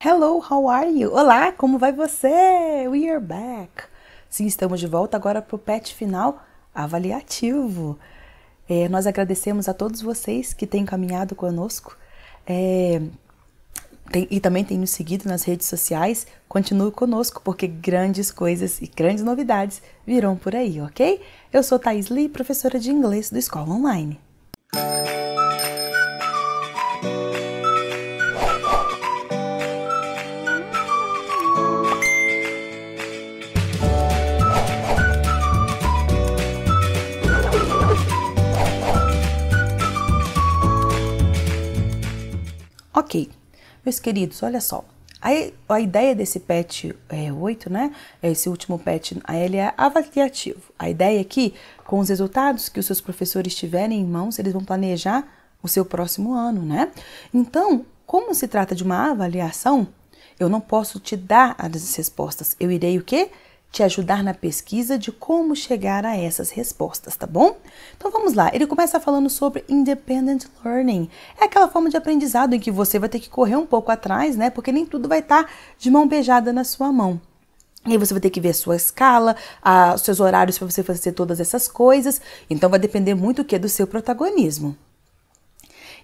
Hello, how are you? Olá, como vai você? We are back. Sim, estamos de volta agora para o pet final avaliativo. É, nós agradecemos a todos vocês que têm caminhado conosco é, tem, e também têm nos seguido nas redes sociais. Continue conosco, porque grandes coisas e grandes novidades virão por aí, ok? Eu sou Thais Lee, professora de inglês do Escola Online. Meus queridos, olha só. A, a ideia desse PET é, 8, né? É, esse último PET, ele é avaliativo. A ideia é que, com os resultados que os seus professores tiverem em mãos, eles vão planejar o seu próximo ano, né? Então, como se trata de uma avaliação, eu não posso te dar as respostas. Eu irei o quê? te ajudar na pesquisa de como chegar a essas respostas, tá bom? Então vamos lá. Ele começa falando sobre independent learning. É aquela forma de aprendizado em que você vai ter que correr um pouco atrás, né? Porque nem tudo vai estar tá de mão beijada na sua mão. E aí você vai ter que ver sua escala, a, seus horários para você fazer todas essas coisas. Então vai depender muito o que do seu protagonismo.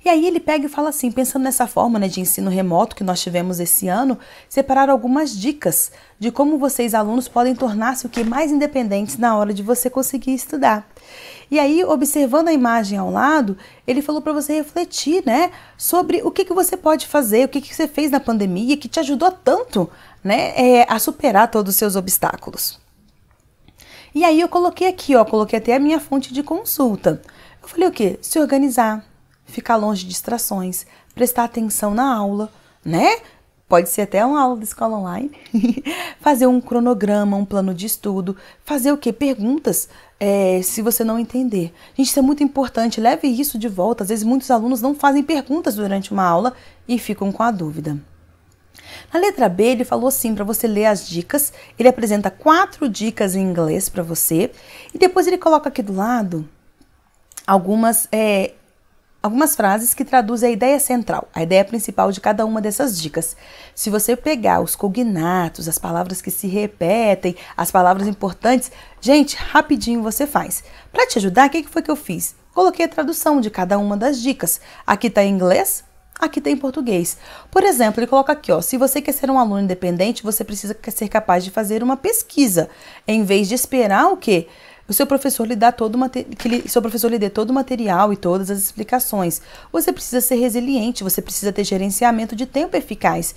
E aí ele pega e fala assim, pensando nessa forma né, de ensino remoto que nós tivemos esse ano, separar algumas dicas de como vocês alunos podem tornar-se o que mais independentes na hora de você conseguir estudar. E aí, observando a imagem ao lado, ele falou para você refletir, né, sobre o que, que você pode fazer, o que, que você fez na pandemia que te ajudou tanto, né, é, a superar todos os seus obstáculos. E aí eu coloquei aqui, ó, coloquei até a minha fonte de consulta. Eu falei o quê? Se organizar, ficar longe de distrações, prestar atenção na aula, né? Pode ser até uma aula de escola online. fazer um cronograma, um plano de estudo. Fazer o quê? Perguntas é, se você não entender. Gente, isso é muito importante. Leve isso de volta. Às vezes, muitos alunos não fazem perguntas durante uma aula e ficam com a dúvida. Na letra B, ele falou assim para você ler as dicas. Ele apresenta quatro dicas em inglês para você. E depois ele coloca aqui do lado algumas é, algumas frases que traduzem a ideia central, a ideia principal de cada uma dessas dicas. Se você pegar os cognatos, as palavras que se repetem, as palavras importantes, gente, rapidinho você faz. Para te ajudar, o que foi que eu fiz? Coloquei a tradução de cada uma das dicas. Aqui está em inglês, aqui tem tá português. Por exemplo, ele coloca aqui, ó, se você quer ser um aluno independente, você precisa ser capaz de fazer uma pesquisa, em vez de esperar o quê? o seu professor lhe dá todo que lhe, seu professor lhe dê todo o material e todas as explicações. Você precisa ser resiliente, você precisa ter gerenciamento de tempo eficaz.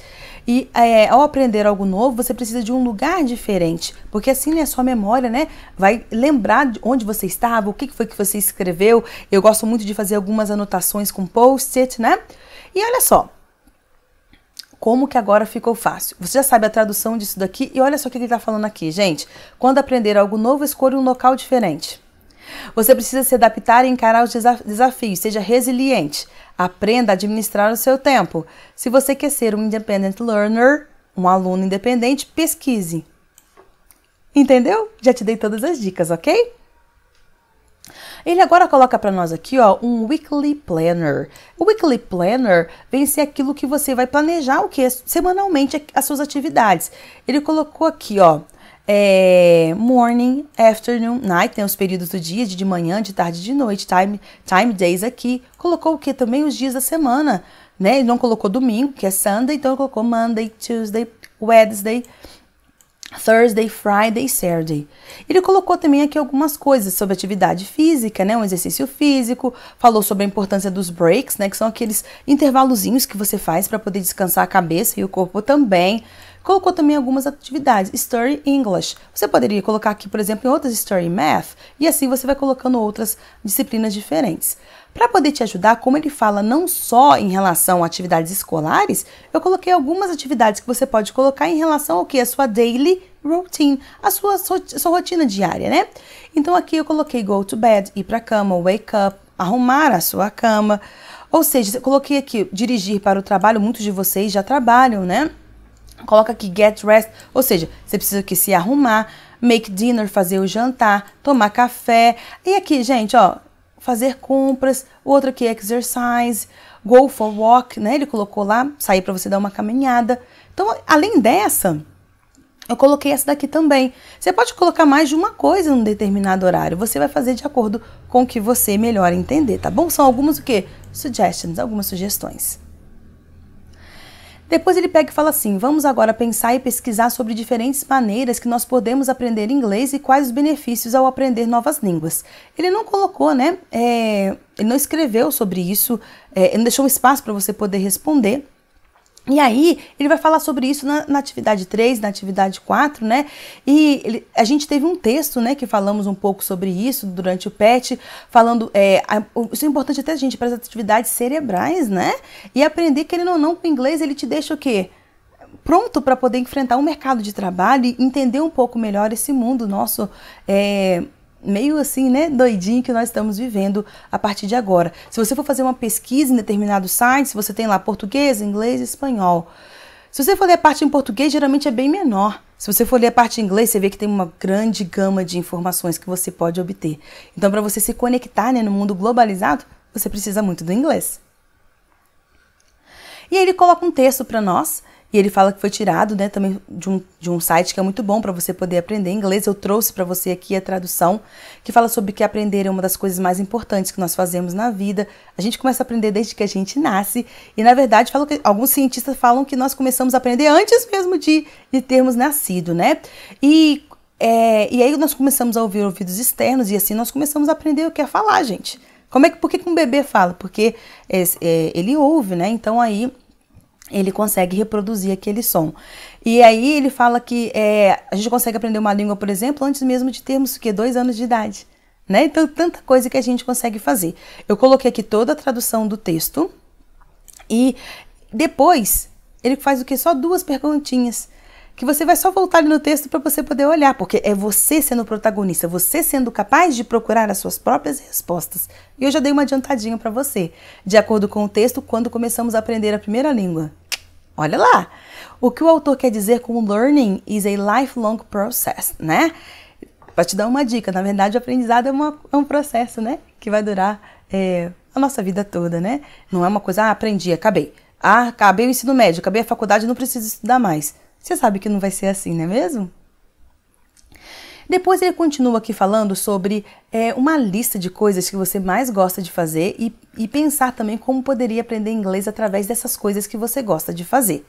E é, ao aprender algo novo, você precisa de um lugar diferente, porque assim né, a sua memória, né, vai lembrar de onde você estava, o que foi que você escreveu. Eu gosto muito de fazer algumas anotações com post-it, né? E olha só, como que agora ficou fácil? Você já sabe a tradução disso daqui e olha só o que ele está falando aqui, gente. Quando aprender algo novo, escolha um local diferente. Você precisa se adaptar e encarar os desaf desafios, seja resiliente. Aprenda a administrar o seu tempo. Se você quer ser um independent learner, um aluno independente, pesquise. Entendeu? Já te dei todas as dicas, ok? Ele agora coloca para nós aqui, ó, um weekly planner. O weekly planner vem ser aquilo que você vai planejar o que semanalmente as suas atividades. Ele colocou aqui, ó, é, morning, afternoon, night, tem os períodos do dia, de manhã, de tarde, de noite, time, time days aqui. Colocou o que também os dias da semana, né? Ele não colocou domingo, que é Sunday, então colocou Monday, Tuesday, Wednesday. Thursday, Friday, Saturday. Ele colocou também aqui algumas coisas sobre atividade física, né, um exercício físico, falou sobre a importância dos breaks, né, que são aqueles intervalozinhos que você faz para poder descansar a cabeça e o corpo também. Colocou também algumas atividades, Story English. Você poderia colocar aqui, por exemplo, em outras Story Math, e assim você vai colocando outras disciplinas diferentes. Para poder te ajudar, como ele fala não só em relação a atividades escolares, eu coloquei algumas atividades que você pode colocar em relação ao que? A sua daily routine, a sua, sua, sua rotina diária, né? Então aqui eu coloquei go to bed, ir para cama, wake up, arrumar a sua cama. Ou seja, eu coloquei aqui dirigir para o trabalho, muitos de vocês já trabalham, né? coloca aqui get rest, ou seja, você precisa que se arrumar, make dinner, fazer o jantar, tomar café. E aqui, gente, ó, fazer compras, o outro aqui é exercise, go for walk, né? Ele colocou lá, sair para você dar uma caminhada. Então, além dessa, eu coloquei essa daqui também. Você pode colocar mais de uma coisa num determinado horário. Você vai fazer de acordo com o que você melhor entender, tá bom? São algumas o quê? Suggestions, algumas sugestões. Depois ele pega e fala assim: vamos agora pensar e pesquisar sobre diferentes maneiras que nós podemos aprender inglês e quais os benefícios ao aprender novas línguas. Ele não colocou, né? É, ele não escreveu sobre isso, é, ele não deixou um espaço para você poder responder. E aí, ele vai falar sobre isso na, na atividade 3, na atividade 4, né? E ele, a gente teve um texto, né, que falamos um pouco sobre isso durante o PET, falando. É, a, isso é importante até a gente para as atividades cerebrais, né? E aprender, que ele não, com o inglês, ele te deixa o quê? Pronto para poder enfrentar o um mercado de trabalho e entender um pouco melhor esse mundo nosso. É, meio assim, né, doidinho que nós estamos vivendo a partir de agora. Se você for fazer uma pesquisa em determinado site, se você tem lá português, inglês, espanhol. Se você for ler a parte em português, geralmente é bem menor. Se você for ler a parte em inglês, você vê que tem uma grande gama de informações que você pode obter. Então, para você se conectar né, no mundo globalizado, você precisa muito do inglês. E aí ele coloca um texto para nós e ele fala que foi tirado, né, também de um, de um site que é muito bom para você poder aprender inglês. Eu trouxe para você aqui a tradução que fala sobre que aprender é uma das coisas mais importantes que nós fazemos na vida. A gente começa a aprender desde que a gente nasce. E na verdade, falo que alguns cientistas falam que nós começamos a aprender antes mesmo de, de termos nascido, né? E é, e aí nós começamos a ouvir ouvidos externos e assim nós começamos a aprender o que é falar, gente. Como é que por que, que um bebê fala? Porque é, é, ele ouve, né? Então aí ele consegue reproduzir aquele som. E aí ele fala que é, a gente consegue aprender uma língua, por exemplo, antes mesmo de termos o que dois anos de idade. Né? Então, tanta coisa que a gente consegue fazer. Eu coloquei aqui toda a tradução do texto e depois ele faz o que? Só duas perguntinhas que você vai só voltar ali no texto para você poder olhar, porque é você sendo protagonista, você sendo capaz de procurar as suas próprias respostas. E eu já dei uma adiantadinha para você, de acordo com o texto, quando começamos a aprender a primeira língua. Olha lá! O que o autor quer dizer com learning is a lifelong process, né? Para te dar uma dica, na verdade, o aprendizado é, uma, é um processo, né? Que vai durar é, a nossa vida toda, né? Não é uma coisa, ah, aprendi, acabei. Ah, acabei o ensino médio, acabei a faculdade, não preciso estudar mais. Você sabe que não vai ser assim, não é mesmo? Depois ele continua aqui falando sobre é, uma lista de coisas que você mais gosta de fazer e, e pensar também como poderia aprender inglês através dessas coisas que você gosta de fazer.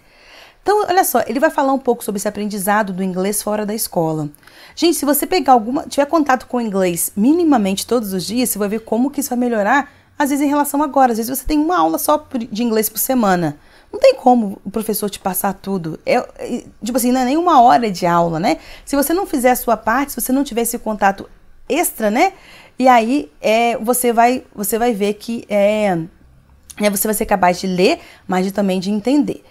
Então, olha só, ele vai falar um pouco sobre esse aprendizado do inglês fora da escola. Gente, se você pegar alguma, tiver contato com o inglês minimamente todos os dias, você vai ver como que isso vai melhorar, às vezes em relação agora. Às vezes você tem uma aula só de inglês por semana. Não tem como o professor te passar tudo. É, tipo assim, não é nem uma hora de aula, né? Se você não fizer a sua parte, se você não tiver esse contato extra, né? E aí é, você, vai, você vai ver que é, é, você vai ser capaz de ler, mas de, também de entender.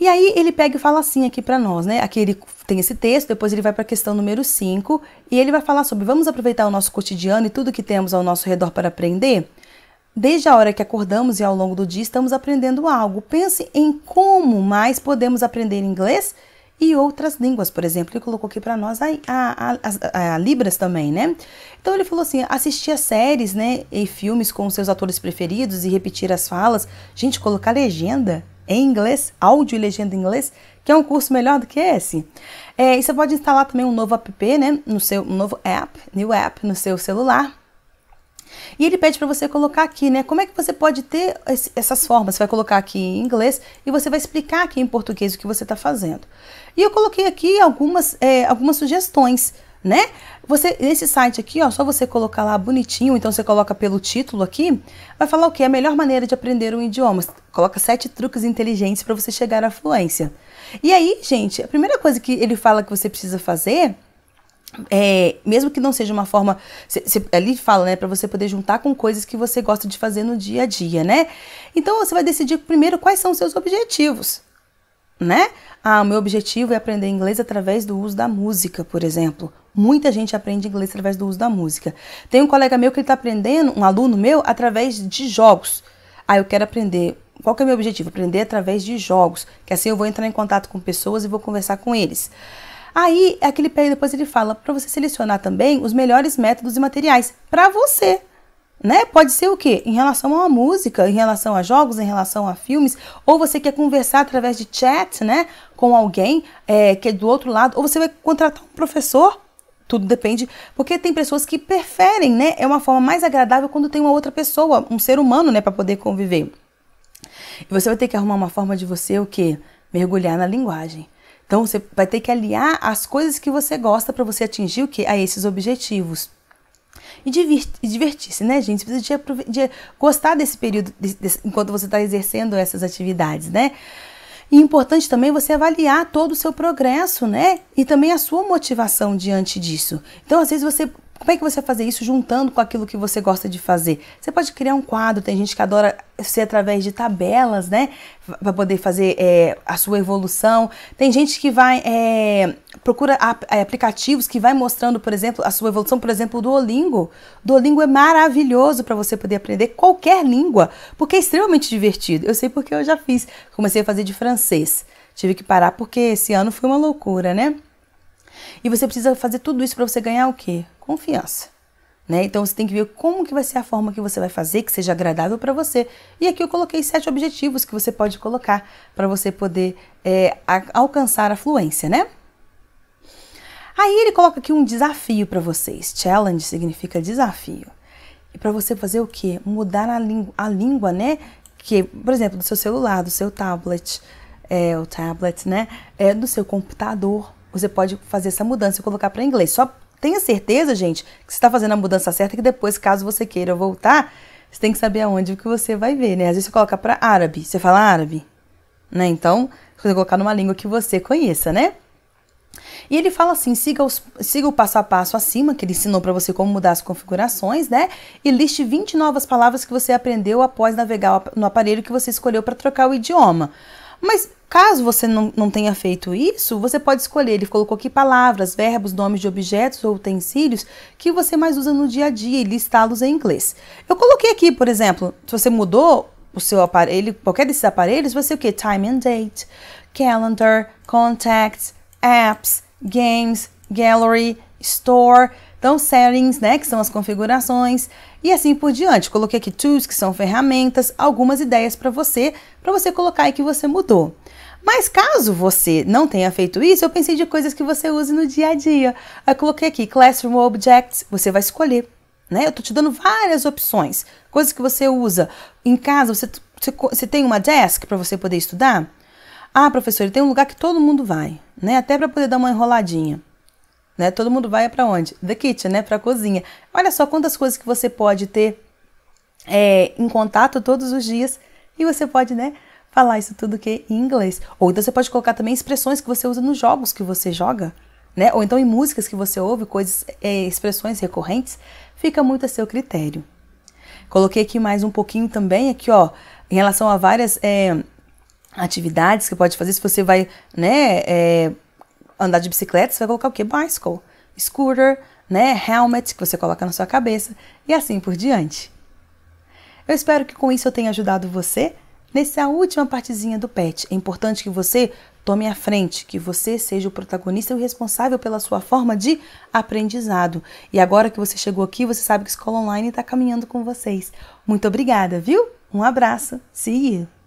E aí ele pega e fala assim aqui para nós, né? Aqui ele tem esse texto, depois ele vai para a questão número 5 e ele vai falar sobre vamos aproveitar o nosso cotidiano e tudo que temos ao nosso redor para aprender? Desde a hora que acordamos e ao longo do dia estamos aprendendo algo. Pense em como mais podemos aprender inglês e outras línguas, por exemplo. Ele colocou aqui para nós a, a, a, a, Libras também, né? Então ele falou assim: assistir a séries né, e filmes com seus atores preferidos e repetir as falas. Gente, colocar legenda em inglês, áudio e legenda em inglês, que é um curso melhor do que esse. É, e você pode instalar também um novo app, né? No seu um novo app, new app no seu celular e ele pede para você colocar aqui, né? Como é que você pode ter essas formas? Você vai colocar aqui em inglês e você vai explicar aqui em português o que você está fazendo. E eu coloquei aqui algumas, é, algumas sugestões, né? Você, nesse site aqui, ó, só você colocar lá bonitinho, então você coloca pelo título aqui, vai falar o que? A melhor maneira de aprender um idioma. Coloca sete truques inteligentes para você chegar à fluência. E aí, gente, a primeira coisa que ele fala que você precisa fazer é, mesmo que não seja uma forma, cê, cê, ali fala, né, para você poder juntar com coisas que você gosta de fazer no dia a dia, né? Então você vai decidir primeiro quais são os seus objetivos, né? Ah, o meu objetivo é aprender inglês através do uso da música, por exemplo. Muita gente aprende inglês através do uso da música. Tem um colega meu que ele está aprendendo, um aluno meu, através de jogos. Ah, eu quero aprender qual que é o meu objetivo? Aprender através de jogos, que assim eu vou entrar em contato com pessoas e vou conversar com eles. Aí, é aquele período depois ele fala para você selecionar também os melhores métodos e materiais para você. Né? Pode ser o que? Em relação a uma música, em relação a jogos, em relação a filmes, ou você quer conversar através de chat, né, com alguém é, que é do outro lado, ou você vai contratar um professor tudo depende, porque tem pessoas que preferem, né? É uma forma mais agradável quando tem uma outra pessoa, um ser humano, né, para poder conviver. E você vai ter que arrumar uma forma de você o quê? Mergulhar na linguagem. Então você vai ter que aliar as coisas que você gosta para você atingir o que a esses objetivos. E, divertir-se, né, gente? Você precisa de, de gostar desse período de, de, enquanto você está exercendo essas atividades, né? E importante também você avaliar todo o seu progresso, né? E também a sua motivação diante disso. Então, às vezes você como é que você vai fazer isso juntando com aquilo que você gosta de fazer? Você pode criar um quadro, tem gente que adora ser através de tabelas, né? Para poder fazer é, a sua evolução. Tem gente que vai. É, procura é, aplicativos que vai mostrando, por exemplo, a sua evolução, por exemplo, do Duolingo. Duolingo é maravilhoso para você poder aprender qualquer língua, porque é extremamente divertido. Eu sei porque eu já fiz. Comecei a fazer de francês. Tive que parar porque esse ano foi uma loucura, né? E você precisa fazer tudo isso para você ganhar o quê? Confiança. Né? Então você tem que ver como que vai ser a forma que você vai fazer que seja agradável para você. E aqui eu coloquei sete objetivos que você pode colocar para você poder é, a, alcançar a fluência, né? Aí ele coloca aqui um desafio para vocês. Challenge significa desafio. E para você fazer o quê? Mudar a, língua, a língua, né? Que, por exemplo, do seu celular, do seu tablet, é, o tablet, né? É, do seu computador, você pode fazer essa mudança e colocar para inglês. Só tenha certeza, gente, que você está fazendo a mudança certa, que depois, caso você queira voltar, você tem que saber aonde que você vai ver, né? Às vezes você coloca para árabe, você fala árabe, né? Então, você colocar numa língua que você conheça, né? E ele fala assim: siga, os, siga o passo a passo acima, que ele ensinou para você como mudar as configurações, né? E liste 20 novas palavras que você aprendeu após navegar no aparelho que você escolheu para trocar o idioma. Mas caso você não, não tenha feito isso, você pode escolher. Ele colocou aqui palavras, verbos, nomes de objetos ou utensílios que você mais usa no dia a dia e listá-los em inglês. Eu coloquei aqui, por exemplo, se você mudou o seu aparelho, qualquer desses aparelhos, vai ser o que? Time and date, calendar, contacts, apps, games, gallery, store. Então, settings, né, que são as configurações, e assim por diante. Coloquei aqui tools, que são ferramentas, algumas ideias para você, para você colocar aí que você mudou. Mas caso você não tenha feito isso, eu pensei de coisas que você use no dia a dia. Eu coloquei aqui Classroom Objects, você vai escolher. Né? Eu estou te dando várias opções, coisas que você usa. Em casa, você, você, você tem uma desk para você poder estudar? Ah, professor, tem um lugar que todo mundo vai, né? até para poder dar uma enroladinha né? Todo mundo vai para onde? The kitchen, né? Para cozinha. Olha só quantas coisas que você pode ter é, em contato todos os dias e você pode, né? Falar isso tudo que é em inglês. Ou então você pode colocar também expressões que você usa nos jogos que você joga, né? Ou então em músicas que você ouve, coisas, é, expressões recorrentes. Fica muito a seu critério. Coloquei aqui mais um pouquinho também aqui, ó, em relação a várias é, atividades que pode fazer se você vai, né? É, andar de bicicleta, você vai colocar o quê? Bicycle, scooter, né? Helmet que você coloca na sua cabeça e assim por diante. Eu espero que com isso eu tenha ajudado você nessa última partezinha do PET. É importante que você tome a frente, que você seja o protagonista e o responsável pela sua forma de aprendizado. E agora que você chegou aqui, você sabe que a Escola Online está caminhando com vocês. Muito obrigada, viu? Um abraço. See you.